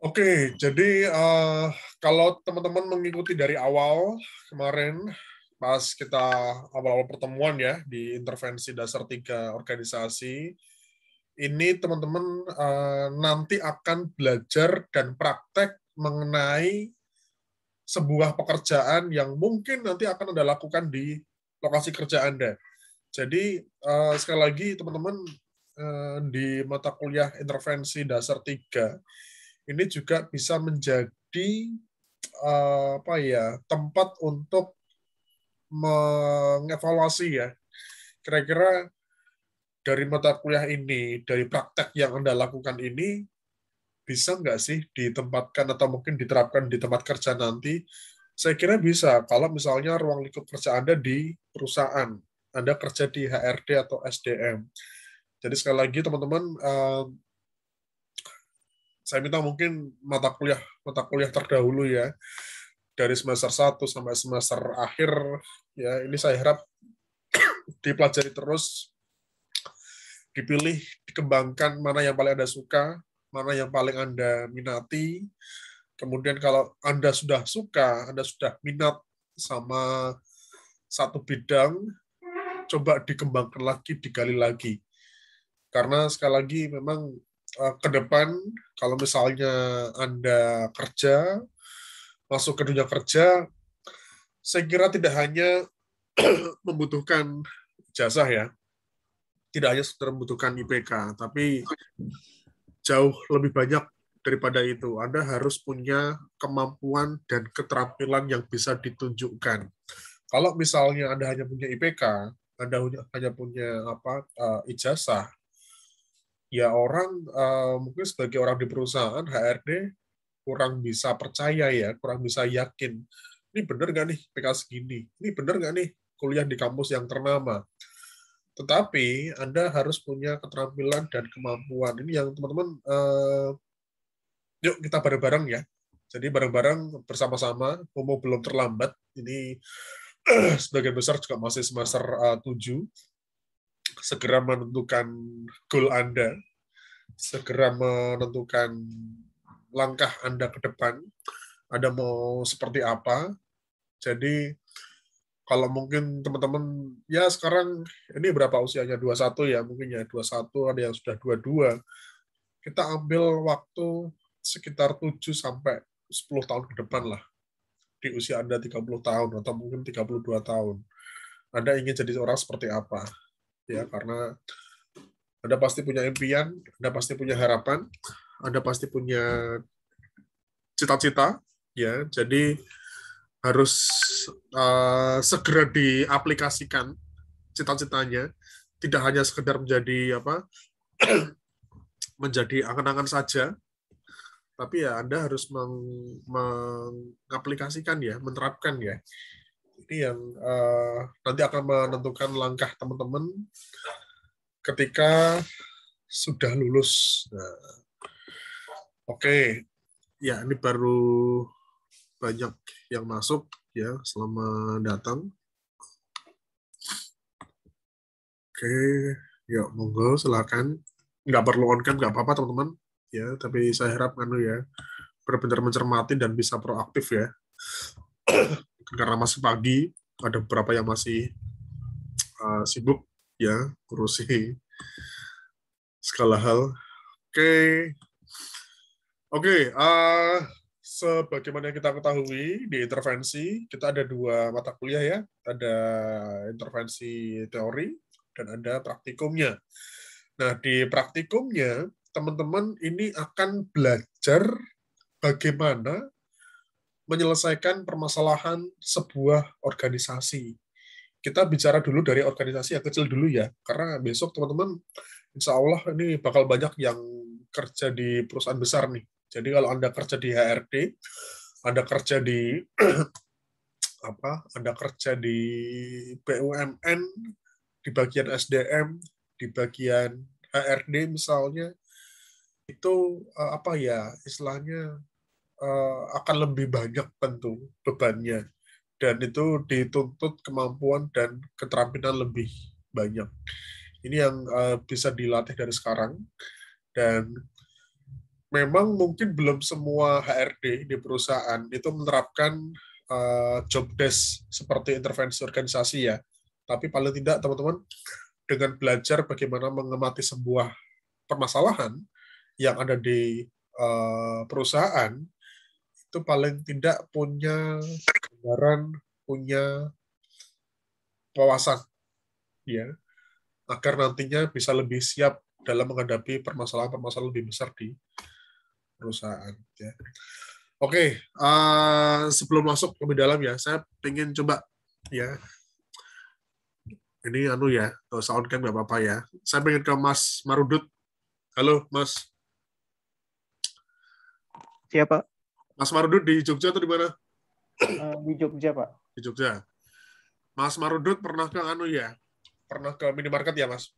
Oke, jadi uh, kalau teman-teman mengikuti dari awal kemarin pas kita awal-awal pertemuan ya di intervensi dasar tiga organisasi, ini teman-teman uh, nanti akan belajar dan praktek mengenai sebuah pekerjaan yang mungkin nanti akan Anda lakukan di lokasi kerja Anda. Jadi uh, sekali lagi teman-teman uh, di mata kuliah intervensi dasar tiga ini juga bisa menjadi eh, apa ya tempat untuk mengevaluasi ya kira-kira dari mata kuliah ini dari praktek yang anda lakukan ini bisa nggak sih ditempatkan atau mungkin diterapkan di tempat kerja nanti saya kira bisa kalau misalnya ruang lingkup kerja anda di perusahaan anda kerja di HRD atau SDM jadi sekali lagi teman-teman eh, saya minta mungkin mata kuliah mata kuliah terdahulu ya dari semester 1 sampai semester akhir ya ini saya harap dipelajari terus dipilih dikembangkan mana yang paling Anda suka, mana yang paling Anda minati. Kemudian kalau Anda sudah suka, Anda sudah minat sama satu bidang, coba dikembangkan lagi, digali lagi. Karena sekali lagi memang uh, ke depan kalau misalnya Anda kerja, masuk ke dunia kerja, saya kira tidak hanya membutuhkan jasa ya, tidak hanya sekedar membutuhkan IPK, tapi jauh lebih banyak daripada itu. Anda harus punya kemampuan dan keterampilan yang bisa ditunjukkan. Kalau misalnya Anda hanya punya IPK, Anda hanya punya apa uh, ijazah, ya orang uh, mungkin sebagai orang di perusahaan HRD kurang bisa percaya ya, kurang bisa yakin. Ini benar nggak nih PK segini? Ini benar nggak nih kuliah di kampus yang ternama? Tetapi Anda harus punya keterampilan dan kemampuan. Ini yang teman-teman, uh, yuk kita bareng-bareng ya. Jadi bareng-bareng bersama-sama, mau belum terlambat. Ini sebagian besar juga masih semester eh, uh, 7 segera menentukan goal Anda, segera menentukan langkah Anda ke depan, Anda mau seperti apa. Jadi kalau mungkin teman-teman ya sekarang ini berapa usianya 21 ya mungkin ya 21 ada yang sudah 22 kita ambil waktu sekitar 7 sampai 10 tahun ke depan lah di usia Anda 30 tahun atau mungkin 32 tahun Anda ingin jadi orang seperti apa ya karena Anda pasti punya impian, Anda pasti punya harapan, Anda pasti punya cita-cita ya. Jadi harus uh, segera diaplikasikan cita-citanya, tidak hanya sekedar menjadi apa menjadi angan-angan saja, tapi ya Anda harus meng, mengaplikasikan ya, menerapkan ya ini yang uh, nanti akan menentukan langkah teman-teman ketika sudah lulus. Nah, Oke, okay. ya ini baru banyak yang masuk ya selama datang. Oke, okay. Ya, yuk monggo silakan. Nggak perlu on cam nggak apa-apa teman-teman ya, tapi saya harap kan ya benar-benar mencermati dan bisa proaktif ya karena masih pagi ada beberapa yang masih uh, sibuk ya ngurusi segala hal oke okay. oke okay, uh, eh, sebagaimana yang kita ketahui di intervensi kita ada dua mata kuliah ya ada intervensi teori dan ada praktikumnya nah di praktikumnya teman-teman ini akan belajar bagaimana menyelesaikan permasalahan sebuah organisasi. Kita bicara dulu dari organisasi yang kecil dulu ya, karena besok teman-teman insya Allah ini bakal banyak yang kerja di perusahaan besar nih. Jadi kalau Anda kerja di HRD, Anda kerja di apa Anda kerja di BUMN, di bagian SDM, di bagian HRD misalnya, itu eh, apa ya istilahnya uh, akan lebih banyak tentu bebannya dan itu dituntut kemampuan dan keterampilan lebih banyak. Ini yang uh, bisa dilatih dari sekarang dan memang mungkin belum semua HRD di perusahaan itu menerapkan uh, job desk seperti intervensi organisasi ya. Tapi paling tidak teman-teman dengan belajar bagaimana mengemati sebuah permasalahan yang ada di uh, perusahaan itu paling tidak punya gambaran, punya wawasan, ya, agar nantinya bisa lebih siap dalam menghadapi permasalahan-permasalahan lebih besar di perusahaan. Ya. Oke, okay, uh, eh, sebelum masuk lebih dalam ya, saya ingin coba ya. Ini anu ya, kalau kan nggak apa-apa ya. Saya ingin ke Mas Marudut. Halo, Mas. Siapa? Mas Marudut di Jogja atau di mana? Eh, di Jogja, Pak. Di Jogja. Mas Marudut pernah ke anu ya? Pernah ke minimarket ya, Mas?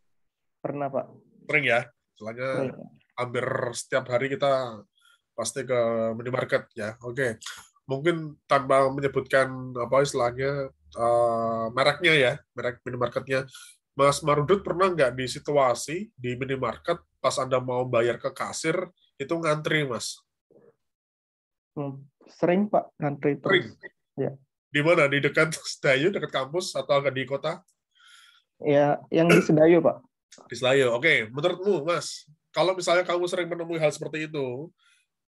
Pernah, Pak. Sering ya? Soalnya Sering. hampir setiap hari kita pasti ke minimarket ya. Oke. Mungkin tanpa menyebutkan apa istilahnya uh, mereknya ya, merek minimarketnya. Mas Marudut pernah nggak di situasi di minimarket pas Anda mau bayar ke kasir itu ngantri, Mas? Hmm, sering Pak ngantri terus. Sering. Ya. Di mana? Di dekat Sedayu, dekat kampus atau agak di kota? Ya, yang di Sedayu Pak. Di Sedayu. Oke, menurutmu Mas, kalau misalnya kamu sering menemui hal seperti itu,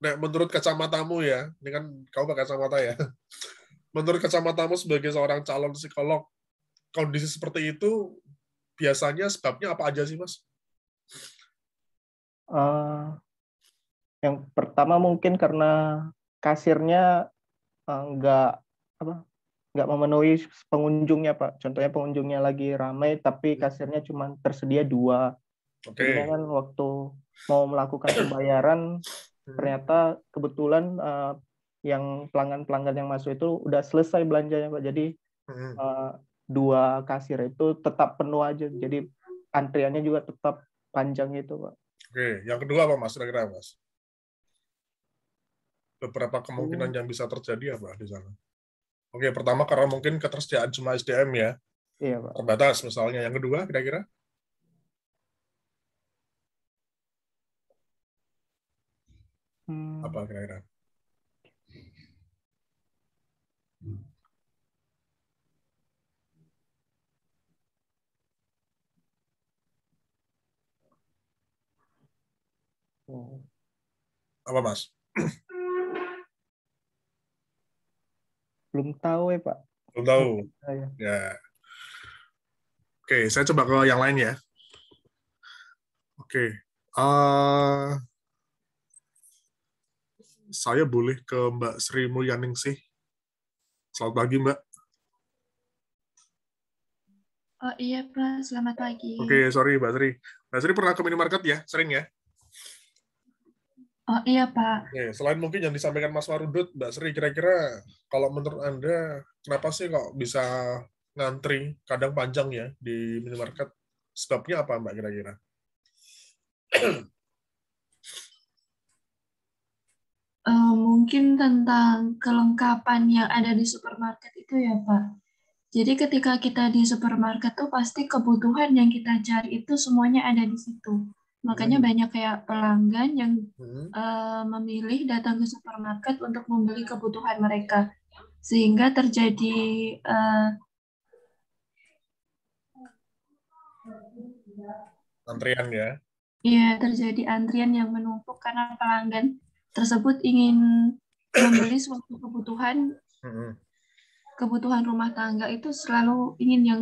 nah menurut kacamatamu ya, ini kan kamu pakai kacamata ya. Menurut kacamatamu sebagai seorang calon psikolog, kondisi seperti itu biasanya sebabnya apa aja sih Mas? Uh, yang pertama mungkin karena kasirnya eh, nggak apa nggak memenuhi pengunjungnya pak contohnya pengunjungnya lagi ramai tapi iya. kasirnya cuma tersedia dua okay. Jadi kan waktu mau melakukan pembayaran hmm. ternyata kebetulan uh, yang pelanggan-pelanggan yang masuk itu udah selesai belanjanya pak jadi uh, dua kasir itu tetap penuh aja jadi antriannya juga tetap panjang itu pak oke yang kedua apa mas kira-kira mas beberapa kemungkinan iya. yang bisa terjadi apa ya, di sana? Oke, pertama karena mungkin ketersediaan cuma SDM ya. Iya, Pak. Terbatas misalnya. Yang kedua kira-kira? Hmm. Apa kira-kira? Hmm. Apa, Mas? belum tahu ya Pak. Belum tahu. Ya. ya. Oke, saya coba ke yang lain ya. Oke. Uh, saya boleh ke Mbak Sri sih. Selamat pagi, Mbak. Oh, iya, Pak. Selamat pagi. Oke, sorry, Mbak Sri. Mbak Sri pernah ke minimarket ya? Sering ya? Oh iya Pak. Nih selain mungkin yang disampaikan Mas Warudut, Mbak Sri, kira-kira kalau menurut Anda, kenapa sih kok bisa ngantri kadang panjang ya di minimarket? Sebabnya apa Mbak kira-kira? Uh, mungkin tentang kelengkapan yang ada di supermarket itu ya Pak. Jadi ketika kita di supermarket tuh pasti kebutuhan yang kita cari itu semuanya ada di situ Makanya hmm. banyak kayak pelanggan yang hmm. uh, memilih datang ke supermarket untuk membeli kebutuhan mereka, sehingga terjadi uh, antrian ya. Iya, terjadi antrian yang menumpuk karena pelanggan tersebut ingin membeli suatu kebutuhan hmm. kebutuhan rumah tangga itu selalu ingin yang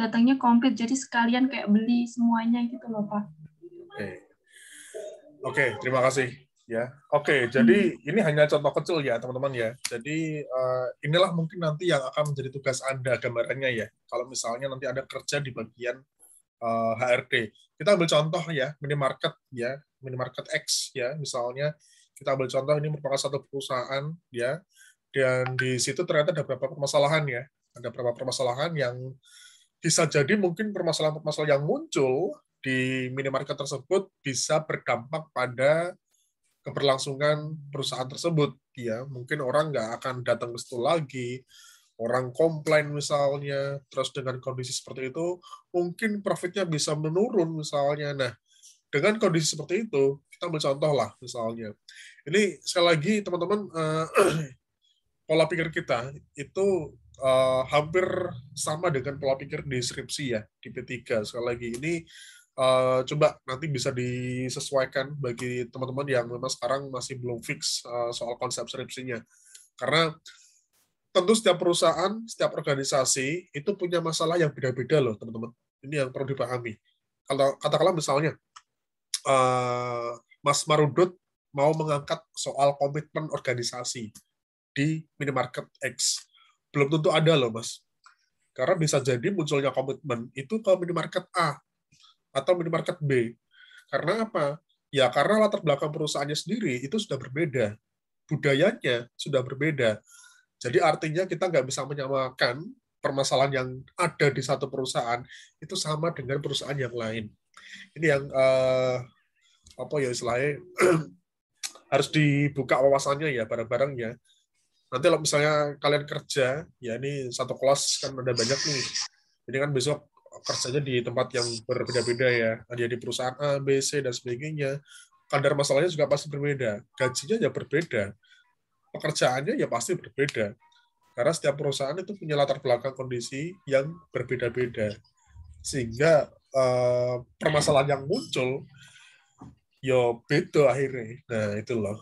datangnya komplit jadi sekalian kayak beli semuanya gitu loh pak Oke, okay, terima kasih. Ya, oke. Okay, jadi ini hanya contoh kecil ya, teman-teman ya. Jadi uh, inilah mungkin nanti yang akan menjadi tugas anda gambarannya ya. Kalau misalnya nanti anda kerja di bagian uh, eh, HRD, kita ambil contoh ya minimarket ya, minimarket X ya, misalnya kita ambil contoh ini merupakan satu perusahaan ya, dan di situ ternyata ada beberapa permasalahan ya, ada beberapa permasalahan yang bisa jadi mungkin permasalahan-permasalahan yang muncul di minimarket tersebut bisa berdampak pada keberlangsungan perusahaan tersebut ya mungkin orang nggak akan datang ke situ lagi orang komplain misalnya terus dengan kondisi seperti itu mungkin profitnya bisa menurun misalnya nah dengan kondisi seperti itu kita ambil contoh lah misalnya ini sekali lagi teman-teman eh, pola pikir kita itu eh, hampir sama dengan pola pikir deskripsi ya di P3 sekali lagi ini uh, coba nanti bisa disesuaikan bagi teman-teman yang memang sekarang masih belum fix uh, soal konsep skripsinya. Karena tentu setiap perusahaan, setiap organisasi itu punya masalah yang beda-beda loh teman-teman. Ini yang perlu dipahami. Kalau katakanlah misalnya uh, Mas Marudut mau mengangkat soal komitmen organisasi di minimarket X. Belum tentu ada loh, Mas. Karena bisa jadi munculnya komitmen itu ke minimarket A, atau minimarket B. Karena apa? Ya karena latar belakang perusahaannya sendiri itu sudah berbeda. Budayanya sudah berbeda. Jadi artinya kita nggak bisa menyamakan permasalahan yang ada di satu perusahaan itu sama dengan perusahaan yang lain. Ini yang eh, apa ya istilahnya harus dibuka wawasannya ya barang barangnya Nanti kalau misalnya kalian kerja, ya ini satu kelas kan ada banyak nih. Jadi kan besok kerjanya di tempat yang berbeda-beda ya. Ada di perusahaan A, B, C, dan sebagainya. Kadar masalahnya juga pasti berbeda. Gajinya ya berbeda. Pekerjaannya ya pasti berbeda. Karena setiap perusahaan itu punya latar belakang kondisi yang berbeda-beda. Sehingga eh, permasalahan yang muncul ya beda akhirnya. Nah, itu loh.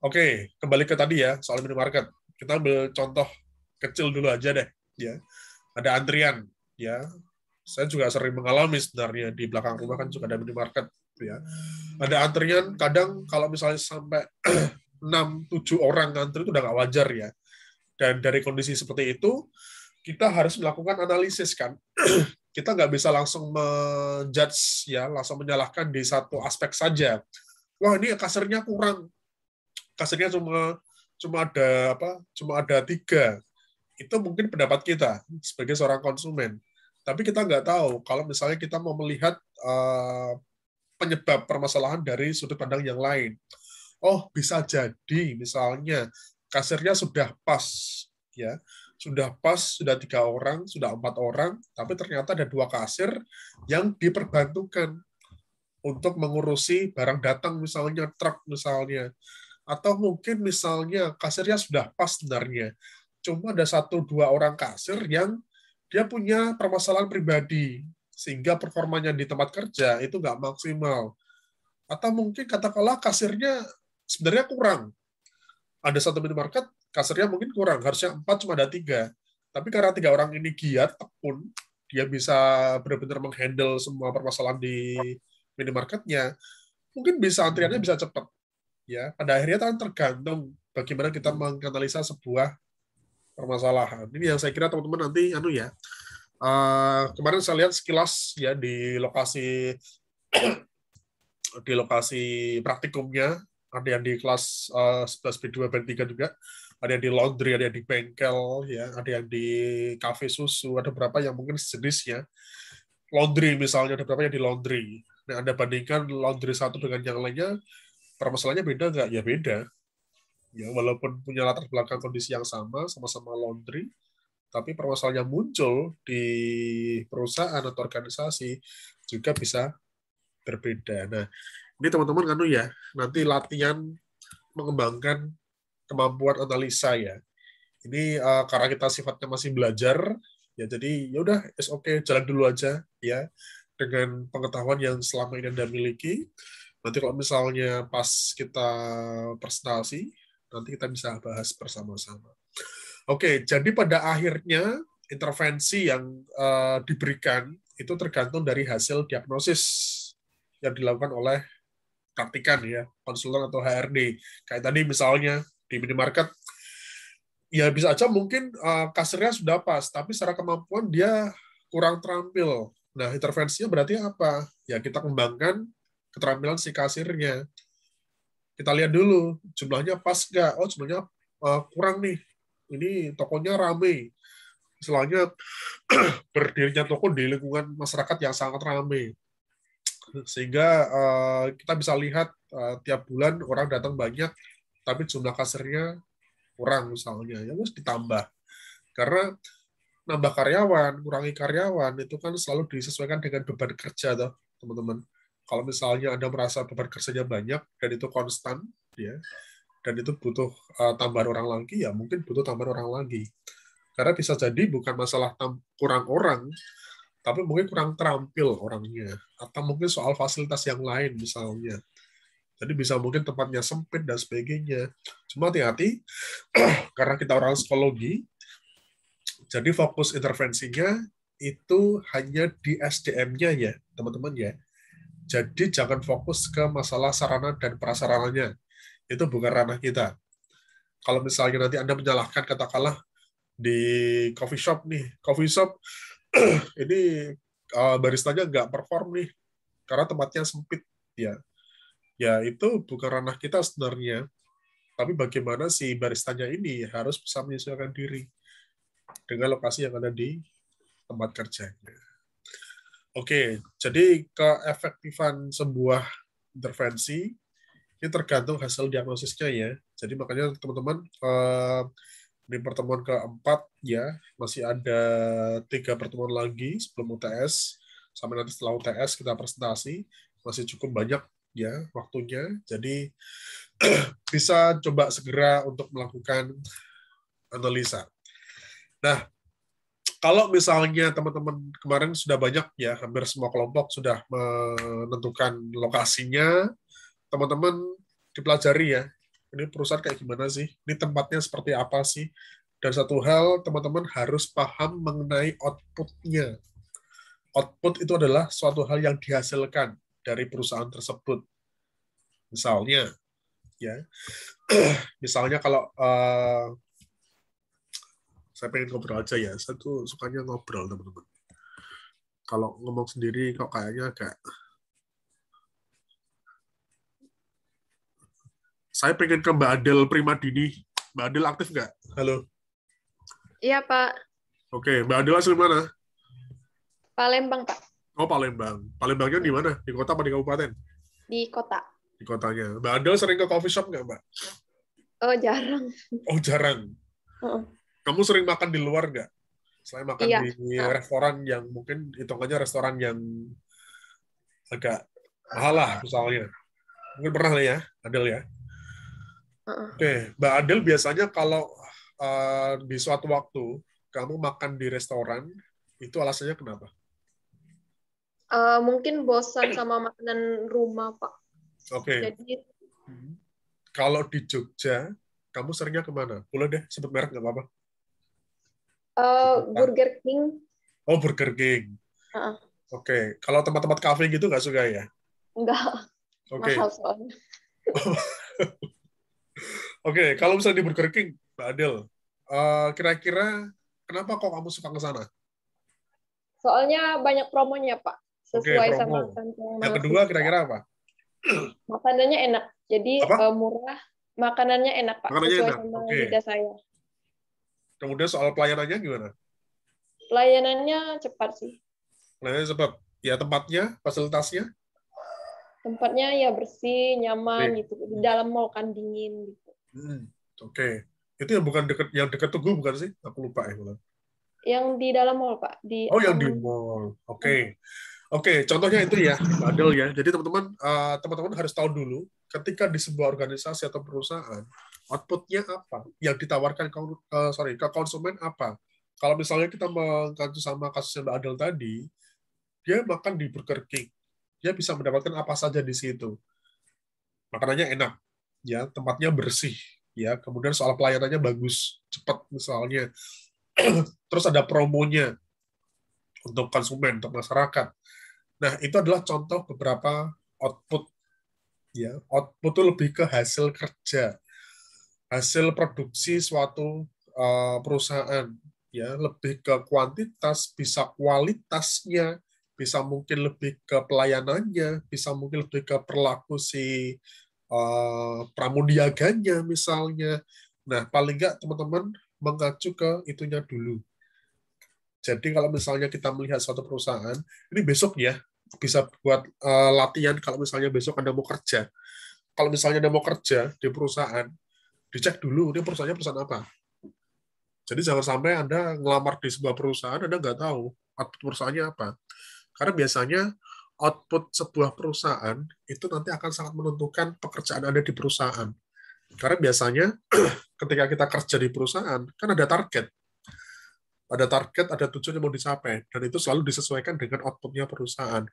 Oke, kembali ke tadi ya, soal minimarket. Kita ambil contoh kecil dulu aja deh, ya. Ada antrian, ya. Saya juga sering mengalami sebenarnya di belakang rumah kan juga ada minimarket ya. Ada antrian kadang kalau misalnya sampai 6 7 orang antri itu udah nggak wajar ya. Dan dari kondisi seperti itu kita harus melakukan analisis kan. kita nggak bisa langsung menjudge ya, langsung menyalahkan di satu aspek saja. Wah, ini kasirnya kurang. Kasirnya cuma cuma ada apa cuma ada tiga itu mungkin pendapat kita sebagai seorang konsumen tapi kita nggak tahu kalau misalnya kita mau melihat uh, penyebab permasalahan dari sudut pandang yang lain. Oh, bisa jadi misalnya kasirnya sudah pas, ya sudah pas, sudah tiga orang, sudah empat orang, tapi ternyata ada dua kasir yang diperbantukan untuk mengurusi barang datang misalnya truk misalnya atau mungkin misalnya kasirnya sudah pas sebenarnya cuma ada satu dua orang kasir yang dia punya permasalahan pribadi sehingga performanya di tempat kerja itu nggak maksimal atau mungkin katakanlah kasirnya sebenarnya kurang ada satu minimarket kasirnya mungkin kurang harusnya empat cuma ada tiga tapi karena tiga orang ini giat tekun dia bisa benar-benar menghandle semua permasalahan di minimarketnya mungkin bisa antriannya bisa cepat ya pada akhirnya kan tergantung bagaimana kita menganalisa sebuah permasalahan. Ini yang saya kira teman-teman nanti anu ya. Uh, kemarin saya lihat sekilas ya di lokasi di lokasi praktikumnya ada yang di kelas uh, 11 B2 B3 juga ada yang di laundry ada yang di bengkel ya ada yang di kafe susu ada berapa yang mungkin ya laundry misalnya ada berapa yang di laundry nah anda bandingkan laundry satu dengan yang lainnya permasalahannya beda nggak ya beda ya walaupun punya latar belakang kondisi yang sama sama-sama laundry tapi permasalahan muncul di perusahaan atau organisasi juga bisa berbeda. Nah, ini teman-teman kan ya, nanti latihan mengembangkan kemampuan analisa ya. Ini uh, karena kita sifatnya masih belajar, ya jadi ya udah oke okay, jalan dulu aja ya dengan pengetahuan yang selama ini Anda miliki. Nanti kalau misalnya pas kita presentasi Nanti kita bisa bahas bersama-sama. Oke, jadi pada akhirnya intervensi yang uh, diberikan itu tergantung dari hasil diagnosis yang dilakukan oleh praktikan ya, konsultan atau HRD. Kayak tadi misalnya di minimarket, ya bisa aja mungkin uh, kasirnya sudah pas, tapi secara kemampuan dia kurang terampil. Nah, intervensinya berarti apa? Ya kita kembangkan keterampilan si kasirnya kita lihat dulu jumlahnya pas nggak oh jumlahnya uh, kurang nih ini tokonya rame misalnya berdirinya toko di lingkungan masyarakat yang sangat ramai sehingga uh, kita bisa lihat uh, tiap bulan orang datang banyak tapi jumlah kasirnya kurang misalnya ya harus ditambah karena nambah karyawan kurangi karyawan itu kan selalu disesuaikan dengan beban kerja toh teman-teman kalau misalnya Anda merasa beban kerjanya banyak dan itu konstan, ya, dan itu butuh uh, tambahan orang lagi, ya mungkin butuh tambahan orang lagi. Karena bisa jadi bukan masalah kurang orang, tapi mungkin kurang terampil orangnya, atau mungkin soal fasilitas yang lain misalnya. Jadi bisa mungkin tempatnya sempit dan sebagainya. Cuma hati-hati, karena kita orang psikologi, jadi fokus intervensinya itu hanya di SDM-nya ya, teman-teman ya. Jadi jangan fokus ke masalah sarana dan prasarananya. Itu bukan ranah kita. Kalau misalnya nanti Anda menyalahkan katakanlah di coffee shop nih, coffee shop ini uh, baristanya nggak perform nih karena tempatnya sempit ya. Ya itu bukan ranah kita sebenarnya. Tapi bagaimana si baristanya ini harus bisa menyesuaikan diri dengan lokasi yang ada di tempat kerjanya. Oke, jadi keefektifan sebuah intervensi ini tergantung hasil diagnosisnya ya. Jadi makanya teman-teman eh, di pertemuan keempat ya masih ada tiga pertemuan lagi sebelum UTS sampai nanti setelah UTS kita presentasi masih cukup banyak ya waktunya. Jadi bisa coba segera untuk melakukan analisa. Nah, kalau misalnya teman-teman kemarin sudah banyak ya, hampir semua kelompok sudah menentukan lokasinya, teman-teman dipelajari ya, ini perusahaan kayak gimana sih, ini tempatnya seperti apa sih, dan satu hal teman-teman harus paham mengenai outputnya. Output itu adalah suatu hal yang dihasilkan dari perusahaan tersebut. Misalnya, ya, misalnya kalau uh, saya pengen ngobrol aja ya saya tuh sukanya ngobrol teman-teman kalau ngomong sendiri kok kayaknya agak saya pengen ke Mbak Adel prima Primadini Mbak Adel aktif nggak halo iya Pak oke Mbak Adel asli mana Palembang Pak oh Palembang Palembangnya di mana di kota apa di kabupaten di kota di kotanya Mbak Adel sering ke coffee shop nggak Mbak oh jarang oh jarang kamu sering makan di luar nggak? Selain makan iya. di restoran yang mungkin hitungannya restoran yang agak mahal lah misalnya. Mungkin pernah ya, Adel ya. uh Oke, okay. Mbak Adel biasanya kalau uh, di suatu waktu kamu makan di restoran, itu alasannya kenapa? Uh, mungkin bosan sama makanan rumah, Pak. Oke. Okay. Jadi hmm. kalau di Jogja, kamu seringnya kemana? Boleh deh, sebut merek nggak apa-apa. Eh, Burger King. Oh, Burger King. Uh Oke, okay. kalau tempat-tempat kafe gitu nggak suka ya? Enggak. Oke. Oke, kalau misalnya di Burger King, Mbak Adel, kira eh, kira-kira kenapa kok kamu suka ke sana? Soalnya banyak promonya, Pak. Sesuai okay, promo. sama Yang kedua kira-kira apa? Makanannya enak. Jadi Uh, murah, makanannya enak, Pak. Makanannya sesuai enak. sama okay. lidah saya. Kemudian soal pelayanannya gimana? Pelayanannya cepat sih. Pelayanannya cepat. Ya tempatnya, fasilitasnya? Tempatnya ya bersih, nyaman okay. gitu. Di dalam mall kan dingin gitu. Hmm, Oke. Okay. Itu yang bukan dekat, yang deket Tugu bukan sih? Aku lupa ya. Yang di dalam mall, Pak. Di oh, yang di mall. Oke. Okay. Oke, okay, contohnya itu ya, Adel ya. Jadi teman-teman, eh, teman-teman harus tahu dulu, ketika di sebuah organisasi atau perusahaan, outputnya apa yang ditawarkan ke, uh, sorry ke konsumen apa kalau misalnya kita mengkaji sama kasus yang tadi dia makan di Burger King dia bisa mendapatkan apa saja di situ makanannya enak ya tempatnya bersih ya kemudian soal pelayanannya bagus cepat misalnya terus ada promonya untuk konsumen untuk masyarakat nah itu adalah contoh beberapa output ya output itu lebih ke hasil kerja hasil produksi suatu eh, perusahaan ya lebih ke kuantitas bisa kualitasnya bisa mungkin lebih ke pelayanannya bisa mungkin lebih ke perilaku si uh, pramudiaganya misalnya nah paling nggak teman-teman mengacu ke itunya dulu jadi kalau misalnya kita melihat suatu perusahaan ini besok ya bisa buat uh, latihan kalau misalnya besok anda mau kerja kalau misalnya anda mau kerja di perusahaan dicek dulu ini perusahaannya perusahaan apa. Jadi jangan sampai Anda ngelamar di sebuah perusahaan, Anda nggak tahu output perusahaannya apa. Karena biasanya output sebuah perusahaan itu nanti akan sangat menentukan pekerjaan Anda di perusahaan. Karena biasanya ketika kita kerja di perusahaan, kan ada target. Ada target, ada tujuan yang mau dicapai. Dan itu selalu disesuaikan dengan outputnya perusahaan.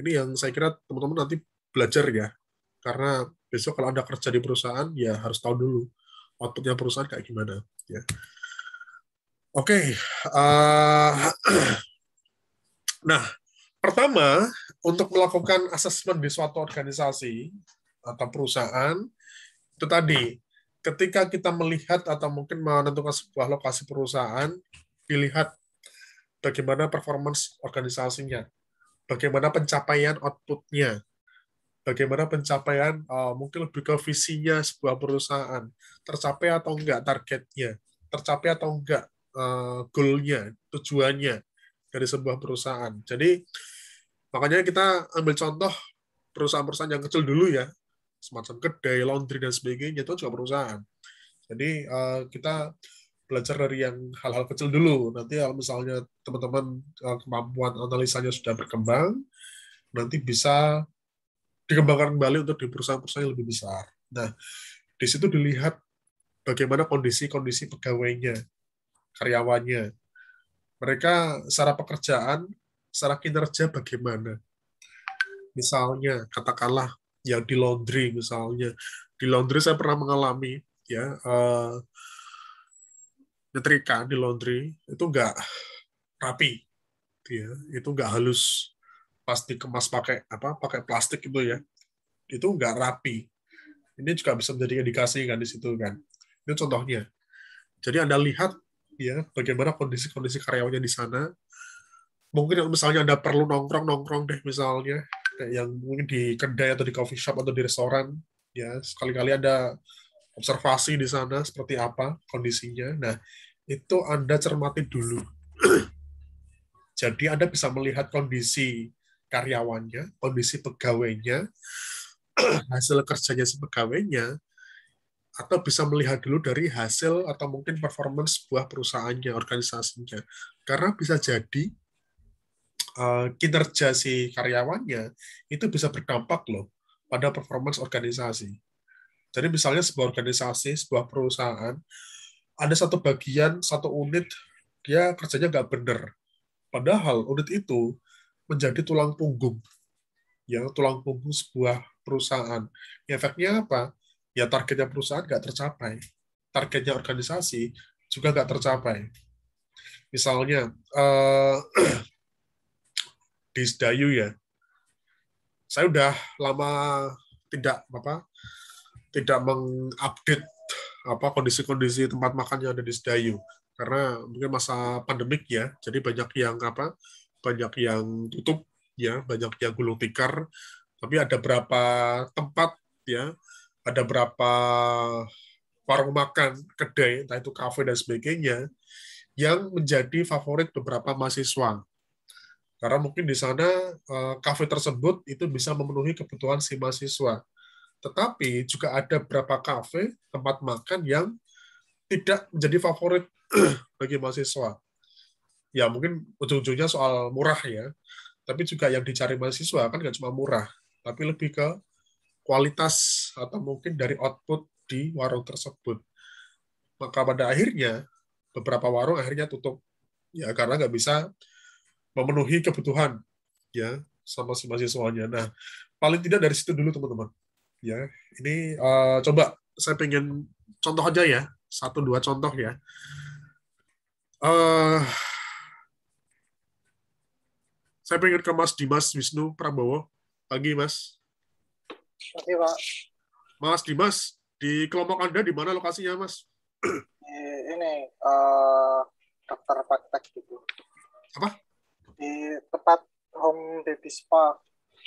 Ini yang saya kira teman-teman nanti belajar ya. Karena besok kalau anda kerja di perusahaan ya harus tahu dulu outputnya perusahaan kayak gimana ya oke okay. uh, eh, nah pertama untuk melakukan asesmen di suatu organisasi atau perusahaan itu tadi ketika kita melihat atau mungkin menentukan sebuah lokasi perusahaan dilihat bagaimana performance organisasinya bagaimana pencapaian outputnya bagaimana pencapaian uh, mungkin lebih ke visinya sebuah perusahaan tercapai atau enggak targetnya tercapai atau enggak uh, goalnya tujuannya dari sebuah perusahaan jadi makanya kita ambil contoh perusahaan-perusahaan yang kecil dulu ya semacam kedai laundry dan sebagainya itu juga perusahaan jadi uh, kita belajar dari yang hal-hal kecil dulu nanti kalau misalnya teman-teman kemampuan analisanya sudah berkembang nanti bisa dikembangkan kembali untuk di perusahaan-perusahaan yang lebih besar. Nah, di situ dilihat bagaimana kondisi-kondisi pegawainya, karyawannya. Mereka secara pekerjaan, secara kinerja bagaimana. Misalnya, katakanlah yang di laundry misalnya. Di laundry saya pernah mengalami ya uh, di laundry itu enggak rapi gitu ya itu nggak halus pas dikemas pakai apa pakai plastik itu ya itu nggak rapi ini juga bisa menjadi indikasi kan di situ kan ini contohnya jadi anda lihat ya bagaimana kondisi-kondisi karyawannya di sana mungkin misalnya anda perlu nongkrong nongkrong deh misalnya yang mungkin di kedai atau di coffee shop atau di restoran ya sekali-kali ada observasi di sana seperti apa kondisinya nah itu anda cermati dulu jadi Anda bisa melihat kondisi karyawannya, kondisi pegawainya, hasil kerjanya si pegawainya, atau bisa melihat dulu dari hasil atau mungkin performance sebuah perusahaannya, organisasinya. Karena bisa jadi uh, kinerja si karyawannya itu bisa berdampak loh pada performance organisasi. Jadi misalnya sebuah organisasi, sebuah perusahaan, ada satu bagian, satu unit, dia kerjanya nggak benar. Padahal unit itu menjadi tulang punggung ya tulang punggung sebuah perusahaan. Ya, efeknya apa? Ya targetnya perusahaan nggak tercapai, targetnya organisasi juga nggak tercapai. Misalnya uh, di Sedayu ya, saya udah lama tidak apa tidak mengupdate apa kondisi-kondisi tempat makan yang ada di Sedayu karena mungkin masa pandemik ya, jadi banyak yang apa banyak yang tutup ya banyak yang gulung tikar tapi ada berapa tempat ya ada berapa warung makan kedai entah itu kafe dan sebagainya yang menjadi favorit beberapa mahasiswa karena mungkin di sana eh, kafe tersebut itu bisa memenuhi kebutuhan si mahasiswa tetapi juga ada beberapa kafe tempat makan yang tidak menjadi favorit bagi mahasiswa ya mungkin ujung-ujungnya soal murah ya tapi juga yang dicari mahasiswa kan nggak cuma murah tapi lebih ke kualitas atau mungkin dari output di warung tersebut maka pada akhirnya beberapa warung akhirnya tutup ya karena nggak bisa memenuhi kebutuhan ya sama si mahasiswanya nah paling tidak dari situ dulu teman-teman ya ini uh, coba saya pengen contoh aja ya satu dua contoh ya uh, saya pengen ke Mas Dimas Wisnu Prabowo. Pagi, Mas. Pagi, Pak. Mas Dimas, di kelompok Anda di mana lokasinya, Mas? Di, ini, uh, eh, dokter praktek gitu. Apa? Di tempat home baby spa.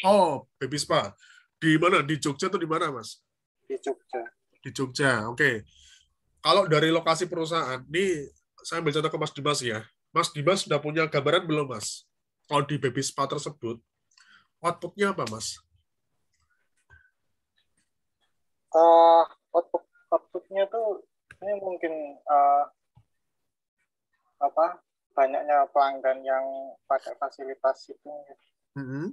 Oh, baby spa. Di mana? Di Jogja atau di mana, Mas? Di Jogja. Di Jogja, oke. Okay. Kalau dari lokasi perusahaan, ini saya ambil contoh ke Mas Dimas ya. Mas Dimas sudah punya gambaran belum, Mas? kalau di baby spa tersebut outputnya apa mas? Uh, output outputnya tuh ini mungkin uh, apa banyaknya pelanggan yang pakai fasilitas itu mm -hmm.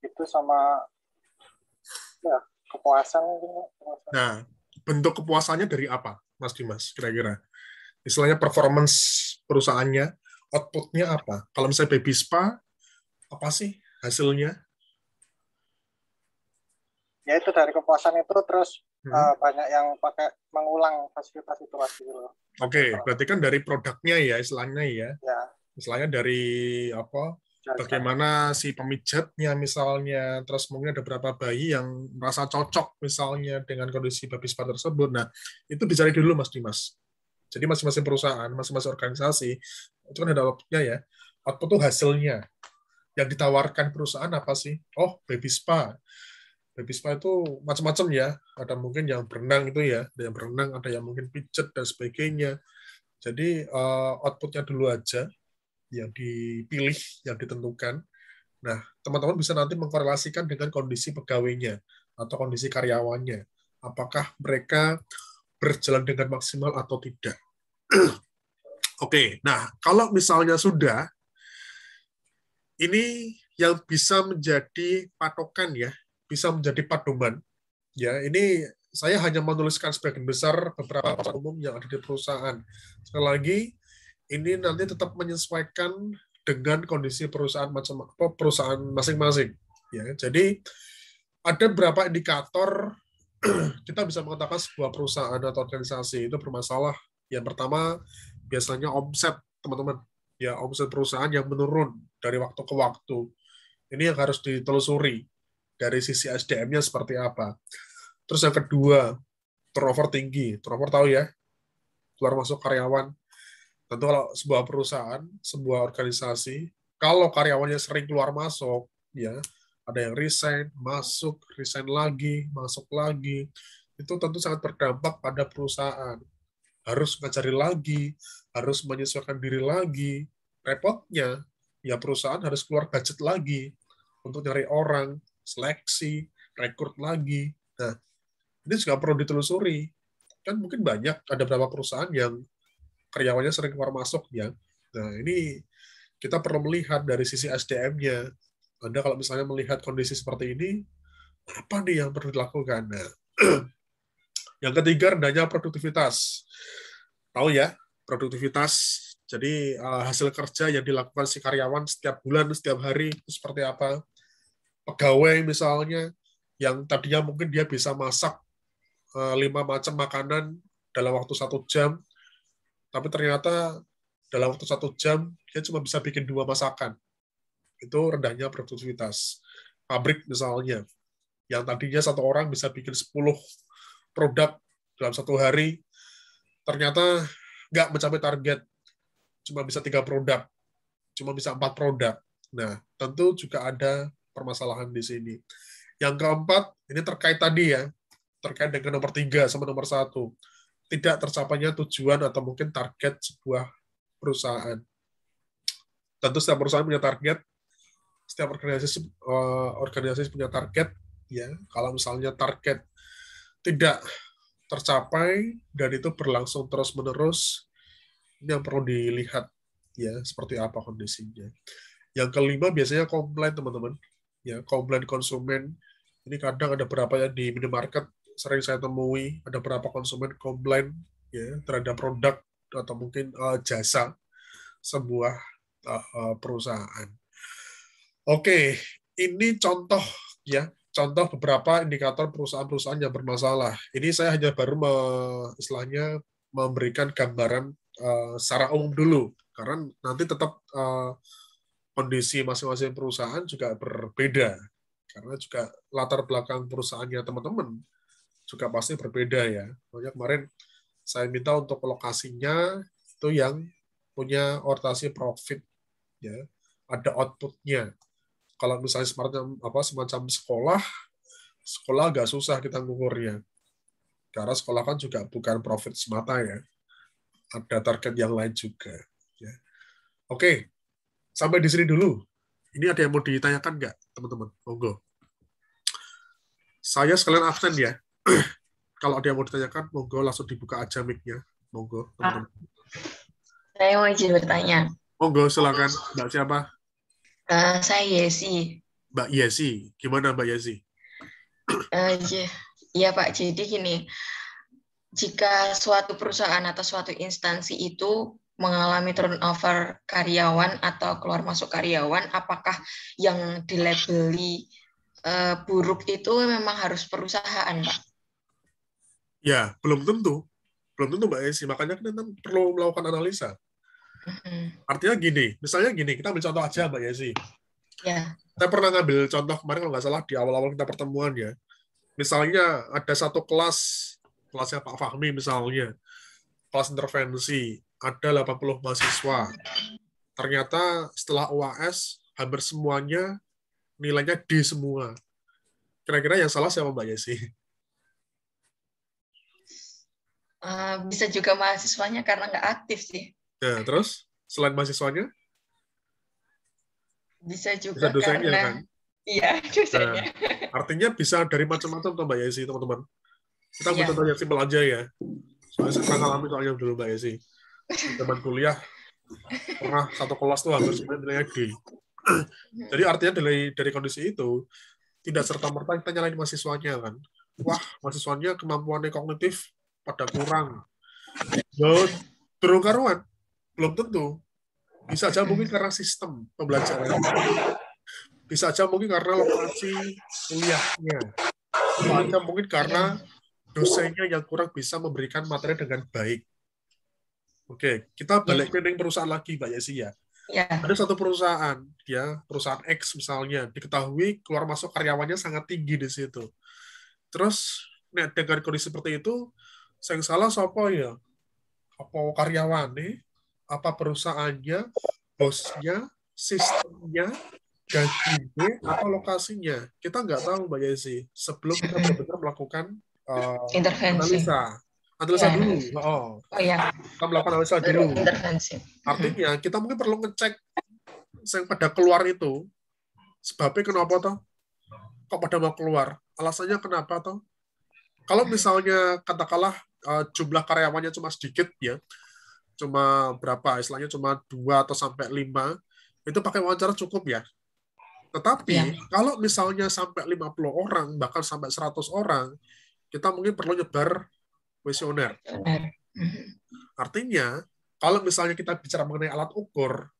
itu sama ya kepuasan gitu. nah bentuk kepuasannya dari apa mas Dimas kira-kira istilahnya performance perusahaannya outputnya apa? Kalau misalnya baby spa, apa sih hasilnya? Ya itu dari kepuasan itu terus hmm. uh, banyak yang pakai mengulang fasilitas itu lagi gitu Oke, okay, berarti kan dari produknya ya istilahnya ya. ya. Istilahnya dari apa? Bagaimana si pemijatnya misalnya, terus mungkin ada berapa bayi yang merasa cocok misalnya dengan kondisi babi spa tersebut. Nah, itu dicari dulu Mas Dimas. Jadi masing-masing perusahaan, masing-masing organisasi itu kan ada outputnya ya. Output tuh hasilnya. Yang ditawarkan perusahaan apa sih? Oh, baby spa. Baby spa itu macam-macam ya. Ada mungkin yang berenang itu ya. Ada yang berenang, ada yang mungkin pijat dan sebagainya. Jadi eh, outputnya dulu aja yang dipilih, yang ditentukan. Nah, teman-teman bisa nanti mengkorelasikan dengan kondisi pegawainya atau kondisi karyawannya. Apakah mereka berjalan dengan maksimal atau tidak. Oke, nah kalau misalnya sudah, ini yang bisa menjadi patokan ya, bisa menjadi padoman. Ya, ini saya hanya menuliskan sebagian besar beberapa pasal umum yang ada di perusahaan. Sekali lagi, ini nanti tetap menyesuaikan dengan kondisi perusahaan macam apa perusahaan masing-masing. Ya, jadi ada berapa indikator kita bisa mengatakan sebuah perusahaan atau organisasi itu bermasalah. Yang pertama biasanya omset teman-teman ya omset perusahaan yang menurun dari waktu ke waktu ini yang harus ditelusuri dari sisi SDM-nya seperti apa terus yang kedua turnover tinggi turnover tahu ya keluar masuk karyawan tentu kalau sebuah perusahaan sebuah organisasi kalau karyawannya sering keluar masuk ya ada yang resign masuk resign lagi masuk lagi itu tentu sangat berdampak pada perusahaan harus mencari lagi, harus menyesuaikan diri lagi. Repotnya, ya perusahaan harus keluar budget lagi untuk nyari orang, seleksi, rekrut lagi. Nah, ini juga perlu ditelusuri. Kan mungkin banyak, ada beberapa perusahaan yang karyawannya sering keluar masuk ya. Nah, ini kita perlu melihat dari sisi SDM-nya. Anda kalau misalnya melihat kondisi seperti ini, apa nih yang perlu dilakukan? Nah, Yang ketiga rendahnya produktivitas. Tahu ya, produktivitas. Jadi uh, hasil kerja yang dilakukan si karyawan setiap bulan, setiap hari itu seperti apa? Pegawai misalnya yang tadinya mungkin dia bisa masak eh, lima macam makanan dalam waktu satu jam, tapi ternyata dalam waktu satu jam dia cuma bisa bikin dua masakan. Itu rendahnya produktivitas. Pabrik misalnya, yang tadinya satu orang bisa bikin sepuluh produk dalam satu hari ternyata nggak mencapai target cuma bisa tiga produk cuma bisa empat produk nah tentu juga ada permasalahan di sini yang keempat ini terkait tadi ya terkait dengan nomor tiga sama nomor satu tidak tercapainya tujuan atau mungkin target sebuah perusahaan tentu setiap perusahaan punya target setiap organisasi eh, organisasi punya target ya kalau misalnya target tidak tercapai dan itu berlangsung terus menerus ini yang perlu dilihat ya seperti apa kondisinya yang kelima biasanya komplain teman-teman ya komplain konsumen ini kadang ada berapa ya di minimarket sering saya temui ada berapa konsumen komplain ya terhadap produk atau mungkin uh, jasa sebuah uh, perusahaan. Oke, ini contoh ya contoh beberapa indikator perusahaan-perusahaan yang bermasalah. Ini saya hanya baru me, istilahnya memberikan gambaran uh, secara umum dulu, karena nanti tetap uh, kondisi masing-masing perusahaan juga berbeda, karena juga latar belakang perusahaannya teman-teman juga pasti berbeda ya. Soalnya kemarin saya minta untuk lokasinya itu yang punya orientasi profit ya, ada outputnya kalau misalnya semacam apa semacam sekolah sekolah agak susah kita ngukurnya karena sekolah kan juga bukan profit semata ya ada target yang lain juga ya. oke sampai di sini dulu ini ada yang mau ditanyakan nggak teman-teman monggo saya sekalian absen ya kalau ada yang mau ditanyakan monggo langsung dibuka aja mic monggo teman-teman ah, saya mau izin bertanya monggo silakan mbak siapa Uh, saya Yesi. Mbak Yesi, gimana Mbak Yesi? Uh, ya, ya Pak, jadi gini, jika suatu perusahaan atau suatu instansi itu mengalami turnover karyawan atau keluar masuk karyawan, apakah yang dilabeli uh, buruk itu memang harus perusahaan, Pak? Ya, belum tentu. Belum tentu, Mbak Yesi. Makanya kan kita perlu melakukan analisa. Artinya gini, misalnya gini, kita ambil contoh aja Mbak Yesi. Yeah. Kita pernah ngambil contoh kemarin kalau nggak salah di awal-awal kita pertemuan ya. Misalnya ada satu kelas, kelasnya Pak Fahmi misalnya, kelas intervensi, ada 80 mahasiswa. Ternyata setelah UAS, hampir semuanya nilainya D semua. Kira-kira yang salah siapa Mbak Yesi? Uh, bisa juga mahasiswanya karena nggak aktif sih. Ya, terus selain mahasiswanya? Bisa juga bisa dosennya karena... kan? Iya, dosennya. Nah, artinya bisa dari macam-macam tuh Mbak Yesi, teman-teman. Kita ya. contohnya tanya simpel aja ya. Soalnya saya pernah alami soalnya dulu Mbak Yesi. Teman kuliah pernah satu kelas tuh hampir semuanya nilainya D. Iya. Jadi artinya dari dari kondisi itu tidak serta merta kita nyalain mahasiswanya kan. Wah, mahasiswanya kemampuannya kognitif pada kurang. Yo, turun karuan belum tentu. Bisa aja mungkin karena sistem pembelajaran. Bisa aja mungkin karena lokasi kuliahnya. Bisa aja mungkin karena dosennya yang kurang bisa memberikan materi dengan baik. Oke, kita balik ke perusahaan lagi, Mbak Yesi ya. ya. Ada satu perusahaan, ya perusahaan X misalnya, diketahui keluar masuk karyawannya sangat tinggi di situ. Terus, dengan kondisi seperti itu, saya salah siapa ya? Apa karyawan nih? apa perusahaannya, bosnya, sistemnya, gajinya, atau lokasinya. Kita nggak tahu Mbak Yesi sebelum kita benar-benar melakukan uh, Intervensi. analisa. Analisa yeah. dulu. Oh. oh ya. Kita melakukan analisa dulu. Intervensi. Artinya kita mungkin perlu ngecek yang pada keluar itu sebabnya kenapa toh? Kok pada mau keluar? Alasannya kenapa toh? Kalau misalnya katakanlah uh, jumlah karyawannya cuma sedikit ya, cuma berapa istilahnya cuma dua atau sampai lima itu pakai wawancara cukup ya tetapi ya. kalau misalnya sampai 50 orang bahkan sampai 100 orang kita mungkin perlu nyebar kuesioner mm-hmm. artinya kalau misalnya kita bicara mengenai alat ukur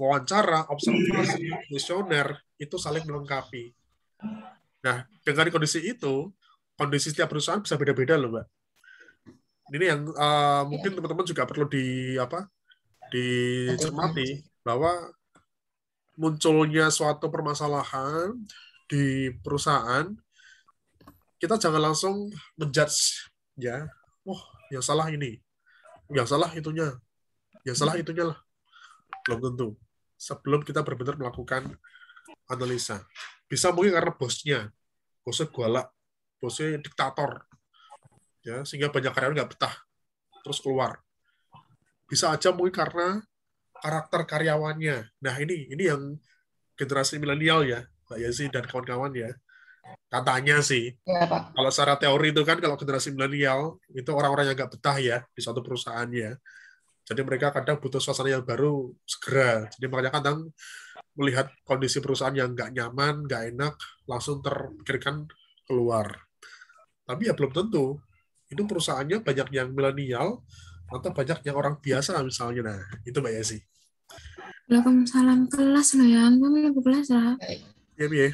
wawancara observasi kuesioner itu saling melengkapi nah dengan kondisi itu kondisi setiap perusahaan bisa beda-beda loh mbak ini yang uh, mungkin iya. teman-teman juga perlu di apa dicermati iya. bahwa munculnya suatu permasalahan di perusahaan kita jangan langsung menjudge ya oh yang salah ini yang salah itunya yang salah hmm. itunya lah belum tentu sebelum kita benar-benar melakukan analisa bisa mungkin karena bosnya bosnya galak bosnya diktator ya sehingga banyak karyawan nggak betah terus keluar bisa aja mungkin karena karakter karyawannya nah ini ini yang generasi milenial ya pak Yazi dan kawan-kawan ya katanya sih ya, kalau secara teori itu kan kalau generasi milenial itu orang-orang yang nggak betah ya di suatu perusahaan ya jadi mereka kadang butuh suasana yang baru segera jadi makanya kadang melihat kondisi perusahaan yang nggak nyaman nggak enak langsung terpikirkan keluar tapi ya belum tentu itu perusahaannya banyak yang milenial atau banyak yang orang biasa misalnya nah itu mbak Yesi Waalaikumsalam kelas lo ya, kamu lebih kelas lah. Iya, iya.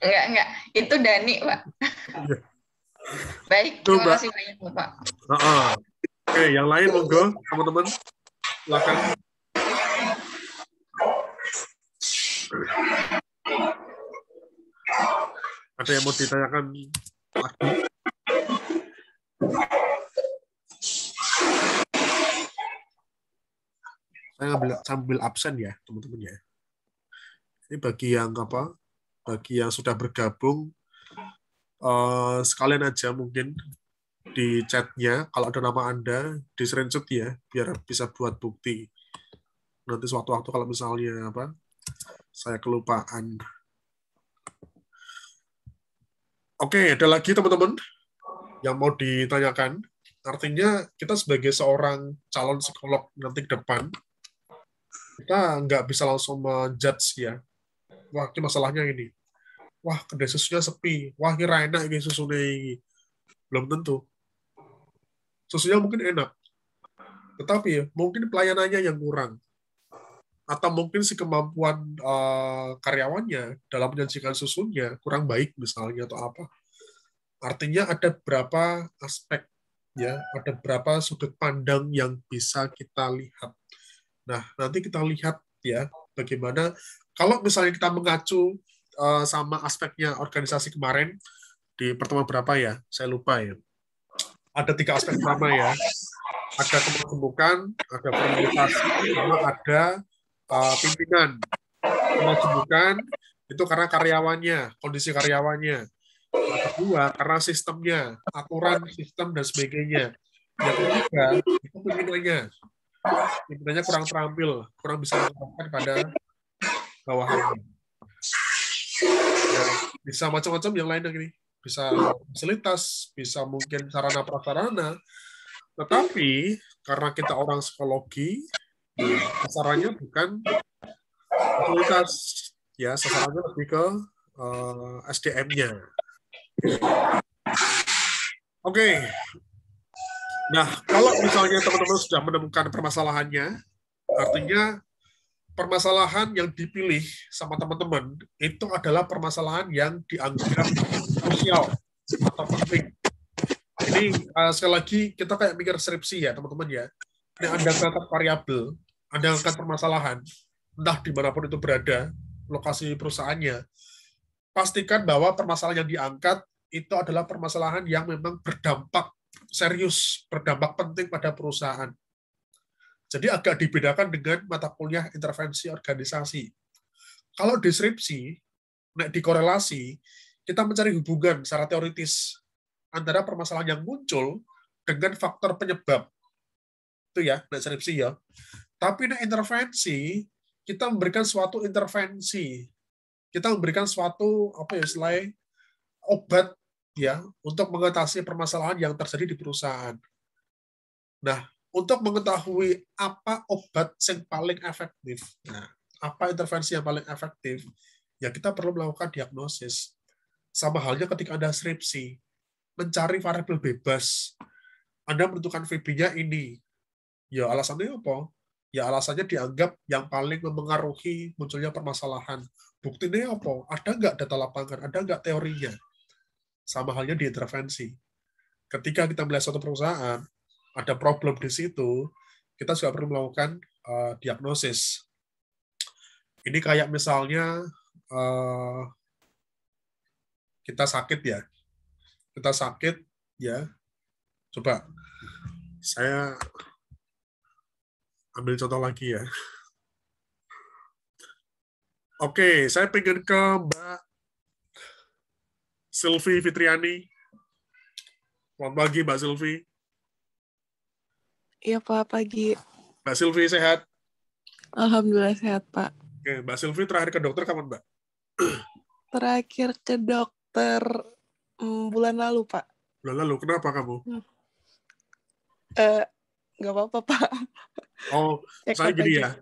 Enggak, enggak. Itu Dani, Pak. Iya. Baik, itu, terima kasih banyak, Bapak. nah, -uh. Oke, yang lain monggo, teman-teman. Silakan. Ada yang mau ditanyakan lagi? Saya ambil, sambil absen ya, teman-teman ya. Ini bagi yang apa? Bagi yang sudah bergabung eh, sekalian aja mungkin di chatnya kalau ada nama Anda di screenshot ya biar bisa buat bukti. Nanti suatu waktu kalau misalnya apa saya kelupaan. Oke, ada lagi teman-teman? yang mau ditanyakan? Artinya kita sebagai seorang calon psikolog nanti ke depan, kita nggak bisa langsung menjudge ya. Wah, ini masalahnya ini. Wah, kedai susunya sepi. Wah, ini enak ini susunya ini. Belum tentu. Susunya mungkin enak. Tetapi ya, mungkin pelayanannya yang kurang. Atau mungkin si kemampuan uh, karyawannya dalam menyajikan susunya kurang baik misalnya atau apa Artinya ada berapa aspek ya, ada berapa sudut pandang yang bisa kita lihat. Nah, nanti kita lihat ya bagaimana kalau misalnya kita mengacu uh, sama aspeknya organisasi kemarin di pertemuan berapa ya? Saya lupa ya. Ada tiga aspek utama ya. Ada kemajemukan ada komunikasi, sama ada uh, pimpinan. kemajemukan itu karena karyawannya, kondisi karyawannya Nah, kedua, karena sistemnya, aturan sistem dan sebagainya. Yang ketiga, itu pimpinannya. Pimpinannya kurang terampil, kurang bisa mengatakan pada bawahannya. Ya, bisa macam-macam yang lainnya ini, Bisa fasilitas, bisa mungkin sarana prasarana. Tetapi karena kita orang psikologi, sasarannya bukan fasilitas, ya sasarannya lebih ke uh, eh, SDM-nya Oke. Okay. Nah, kalau misalnya teman-teman sudah menemukan permasalahannya, artinya permasalahan yang dipilih sama teman-teman itu adalah permasalahan yang dianggap krusial atau penting. Ini uh, sekali lagi kita kayak mikir skripsi ya teman-teman ya. Ini ada angkat variabel, ada angkat permasalahan, entah dimanapun itu berada, lokasi perusahaannya. Pastikan bahwa permasalahan yang diangkat itu adalah permasalahan yang memang berdampak serius, berdampak penting pada perusahaan. Jadi agak dibedakan dengan mata kuliah intervensi organisasi. Kalau deskripsi, nek dikorelasi, kita mencari hubungan secara teoritis antara permasalahan yang muncul dengan faktor penyebab. Itu ya, naik deskripsi ya. Tapi nek intervensi, kita memberikan suatu intervensi. Kita memberikan suatu apa ya selain obat ya untuk mengatasi permasalahan yang terjadi di perusahaan. Nah, untuk mengetahui apa obat yang paling efektif, nah, apa intervensi yang paling efektif, ya kita perlu melakukan diagnosis. Sama halnya ketika Anda skripsi, mencari variabel bebas. Anda menentukan VB-nya ini. Ya alasannya apa? Ya alasannya dianggap yang paling mempengaruhi munculnya permasalahan. Buktinya apa? Ada nggak data lapangan? Ada nggak teorinya? Sama halnya di intervensi. Ketika kita melihat suatu perusahaan, ada problem di situ, kita juga perlu melakukan uh, diagnosis. Ini kayak misalnya uh, kita sakit ya, kita sakit ya. Coba saya ambil contoh lagi ya. Oke, saya pengen ke Mbak Silvi Fitriani. Selamat pagi, Mbak Silvi. Iya, Pak. Pagi. Mbak Silvi sehat? Alhamdulillah sehat, Pak. Oke, Mbak Silvi terakhir ke dokter kapan, Mbak? Terakhir ke dokter mm, bulan lalu, Pak. Bulan lalu? Kenapa kamu? Hmm. Eh, nggak apa-apa, Pak. Oh, saya gini ya.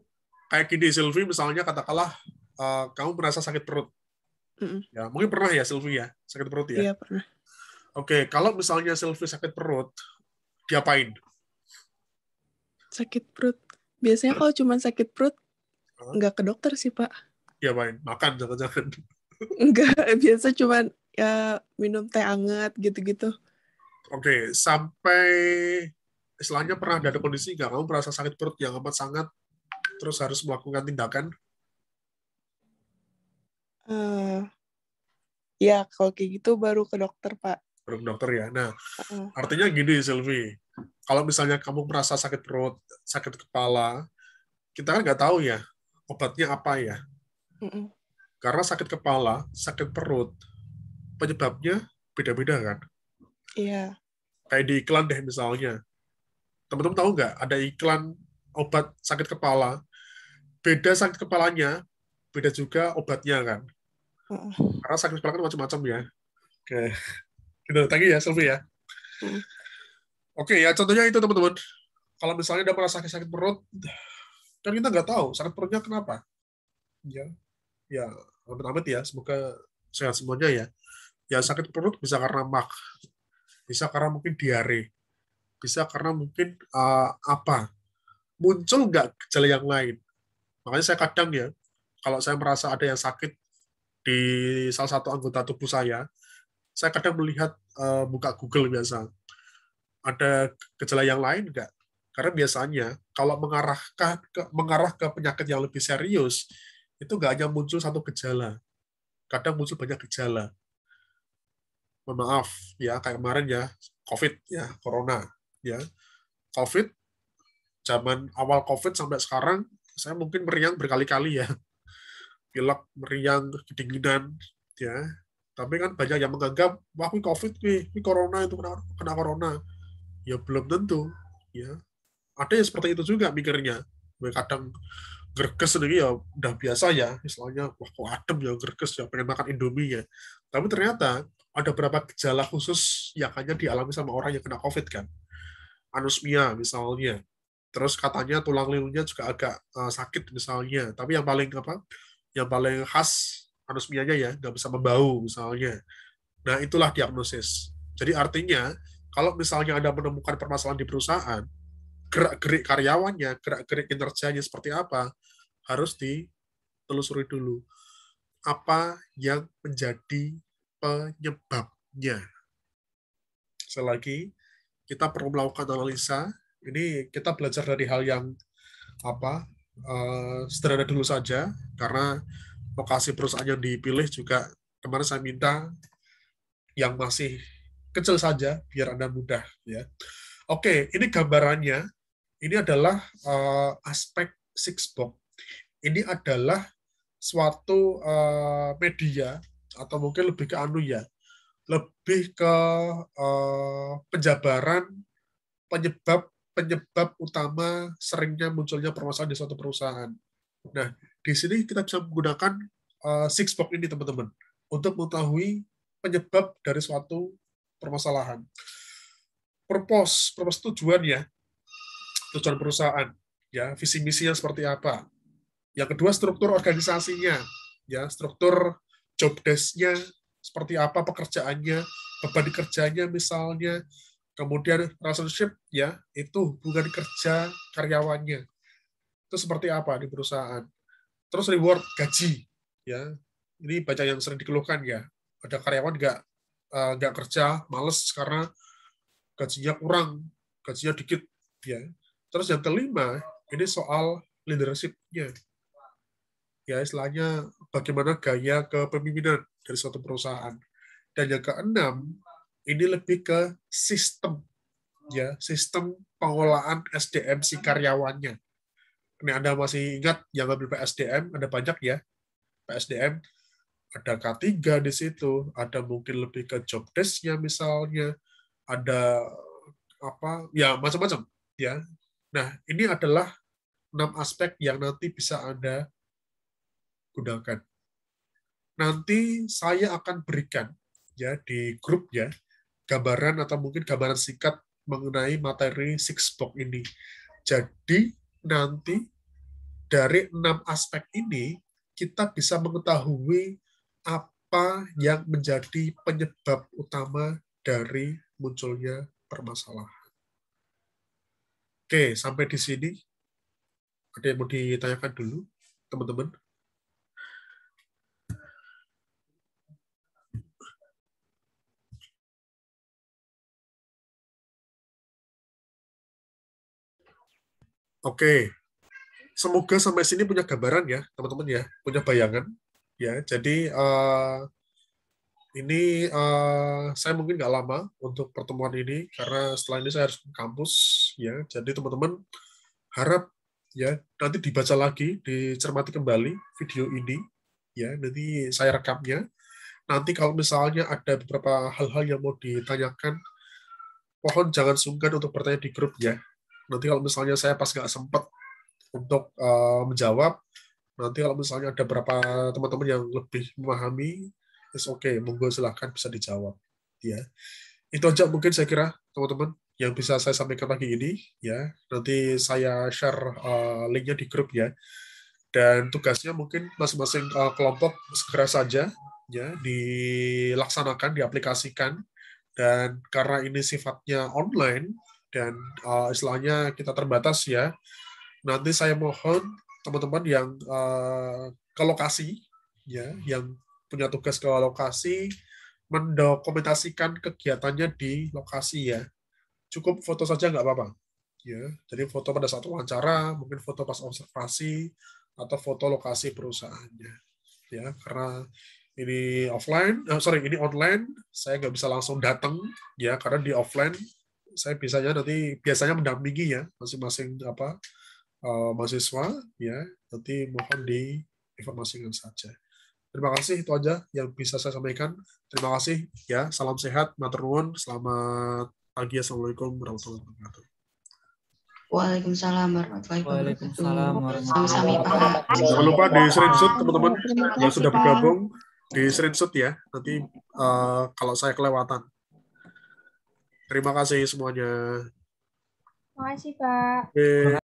Kayak gini, Silvi, misalnya katakanlah uh, kamu merasa sakit perut mm Ya, mungkin pernah ya Sylvie ya, sakit perut ya? Iya, pernah. Oke, kalau misalnya Sylvie sakit perut, diapain? Sakit perut. Biasanya kalau cuma sakit perut, huh? nggak ke dokter sih, Pak. Iya pak, Makan, jangan-jangan. Enggak, biasa cuma ya minum teh hangat gitu-gitu. Oke, sampai istilahnya pernah ada kondisi nggak kamu merasa sakit perut yang amat sangat terus harus melakukan tindakan? Uh, ya kalau kayak gitu baru ke dokter pak. Baru ke dokter ya. Nah uh. artinya gini Silvi, kalau misalnya kamu merasa sakit perut, sakit kepala, kita kan nggak tahu ya obatnya apa ya. Mm-mm. Karena sakit kepala, sakit perut, penyebabnya beda-beda kan. Iya. Yeah. Kayak di iklan deh misalnya. Teman-teman tahu nggak ada iklan obat sakit kepala, beda sakit kepalanya, beda juga obatnya kan. Hmm. Karena sakit kan macam-macam ya. Oke. Kita gitu. tagi ya, Sylvie ya. Hmm. Oke ya, contohnya itu teman-teman. Kalau misalnya udah merasa sakit-sakit perut, kan kita nggak tahu sakit perutnya kenapa. Ya, ya amit-amit ya, semoga sehat semuanya ya. Ya sakit perut bisa karena mak, bisa karena mungkin diare, bisa karena mungkin uh, apa muncul nggak gejala yang lain. Makanya saya kadang ya, kalau saya merasa ada yang sakit, di salah satu anggota tubuh saya, saya kadang melihat uh, eh, buka Google biasa. Ada gejala yang lain enggak? Karena biasanya kalau mengarahkan ke, mengarah ke penyakit yang lebih serius, itu enggak hanya muncul satu gejala. Kadang muncul banyak gejala. Mohon maaf ya, kayak kemarin ya, COVID ya, corona ya. COVID zaman awal COVID sampai sekarang saya mungkin meriang berkali-kali ya pilek, meriang, kedinginan, ya. Tapi kan banyak yang menganggap, wah ini COVID nih, ini corona itu kena, kena corona. Ya belum tentu, ya. Ada yang seperti itu juga mikirnya. Ya, kadang gerkes sendiri ya udah biasa ya, misalnya wah kok adem ya gerkes ya, pengen makan Indomie ya. Tapi ternyata ada beberapa gejala khusus yang hanya dialami sama orang yang kena COVID kan. Anosmia misalnya, terus katanya tulang liurnya juga agak uh, sakit misalnya tapi yang paling apa yang paling khas anosmianya ya nggak bisa membau misalnya. Nah itulah diagnosis. Jadi artinya kalau misalnya Anda menemukan permasalahan di perusahaan, gerak-gerik karyawannya, gerak-gerik kinerjanya seperti apa, harus ditelusuri dulu. Apa yang menjadi penyebabnya. selagi kita perlu melakukan analisa. Ini kita belajar dari hal yang apa Eh, sederhana dulu saja karena lokasi perusahaan yang dipilih juga kemarin saya minta yang masih kecil saja biar anda mudah ya. Oke, ini gambarannya. Ini adalah uh, aspek six box. Ini adalah suatu uh, media atau mungkin lebih ke anu ya, lebih ke uh, penjabaran penyebab penyebab utama seringnya munculnya permasalahan di suatu perusahaan. Nah, di sini kita bisa menggunakan uh, six box ini teman-teman untuk mengetahui penyebab dari suatu permasalahan. Purpose, purpose tujuan ya, tujuan perusahaan, ya visi misinya seperti apa. Yang kedua struktur organisasinya, ya struktur job desk-nya seperti apa pekerjaannya, beban kerjanya misalnya, Kemudian relationship ya, itu hubungan kerja karyawannya. Itu seperti apa di perusahaan. Terus reward gaji ya. Ini banyak yang sering dikeluhkan ya. Ada karyawan nggak eh, nggak kerja, males karena gajinya kurang, gajinya dikit ya. Terus yang kelima, ini soal leadershipnya Ya, istilahnya bagaimana gaya kepemimpinan dari suatu perusahaan. Dan yang keenam, ini lebih ke sistem ya sistem pengolahan SDM si karyawannya. Ini Anda masih ingat jangan ya, PSDM ada banyak ya PSDM ada K3 di situ, ada mungkin lebih ke job testnya misalnya, ada apa ya macam-macam ya. Nah, ini adalah enam aspek yang nanti bisa Anda gunakan. Nanti saya akan berikan ya di grup ya gambaran atau mungkin gambaran singkat mengenai materi six box ini. Jadi nanti dari enam aspek ini kita bisa mengetahui apa yang menjadi penyebab utama dari munculnya permasalahan. Oke, sampai di sini. Ada yang mau ditanyakan dulu, teman-teman? Oke. Semoga sampai sini punya gambaran ya, teman-teman ya, punya bayangan ya. Jadi uh, ini uh, saya mungkin nggak lama untuk pertemuan ini karena setelah ini saya harus ke kampus ya. Jadi teman-teman harap ya nanti dibaca lagi, dicermati kembali video ini ya. Nanti saya rekamnya. Nanti kalau misalnya ada beberapa hal-hal yang mau ditanyakan, mohon jangan sungkan untuk bertanya di grup ya. Nanti kalau misalnya saya pas nggak sempat untuk uh, menjawab, nanti kalau misalnya ada beberapa teman-teman yang lebih memahami, is oke, okay. monggo silahkan bisa dijawab. Ya, itu aja mungkin saya kira teman-teman yang bisa saya sampaikan pagi ini. Ya, nanti saya share uh, linknya di grup ya. Dan tugasnya mungkin masing-masing uh, kelompok segera saja ya dilaksanakan, diaplikasikan dan karena ini sifatnya online, dan uh, istilahnya kita terbatas ya. Nanti saya mohon teman-teman yang uh, ke lokasi ya, yang punya tugas ke lokasi mendokumentasikan kegiatannya di lokasi ya. Cukup foto saja nggak apa-apa. Ya, jadi foto pada saat wawancara, mungkin foto pas observasi atau foto lokasi perusahaannya. Ya, karena ini offline, oh, sorry ini online, saya nggak bisa langsung datang ya karena di offline saya biasanya nanti biasanya mendampingi ya masing-masing apa uh, mahasiswa ya nanti mohon diinformasikan saja terima kasih itu aja yang bisa saya sampaikan terima kasih ya salam sehat maturnuwun selamat pagi assalamualaikum warahmatullahi wabarakatuh Waalaikumsalam warahmatullahi wabarakatuh. Jangan lupa di screenshot teman-teman yang sudah bergabung di screenshot ya. Nanti uh, kalau saya kelewatan Terima kasih semuanya. Terima kasih, Pak.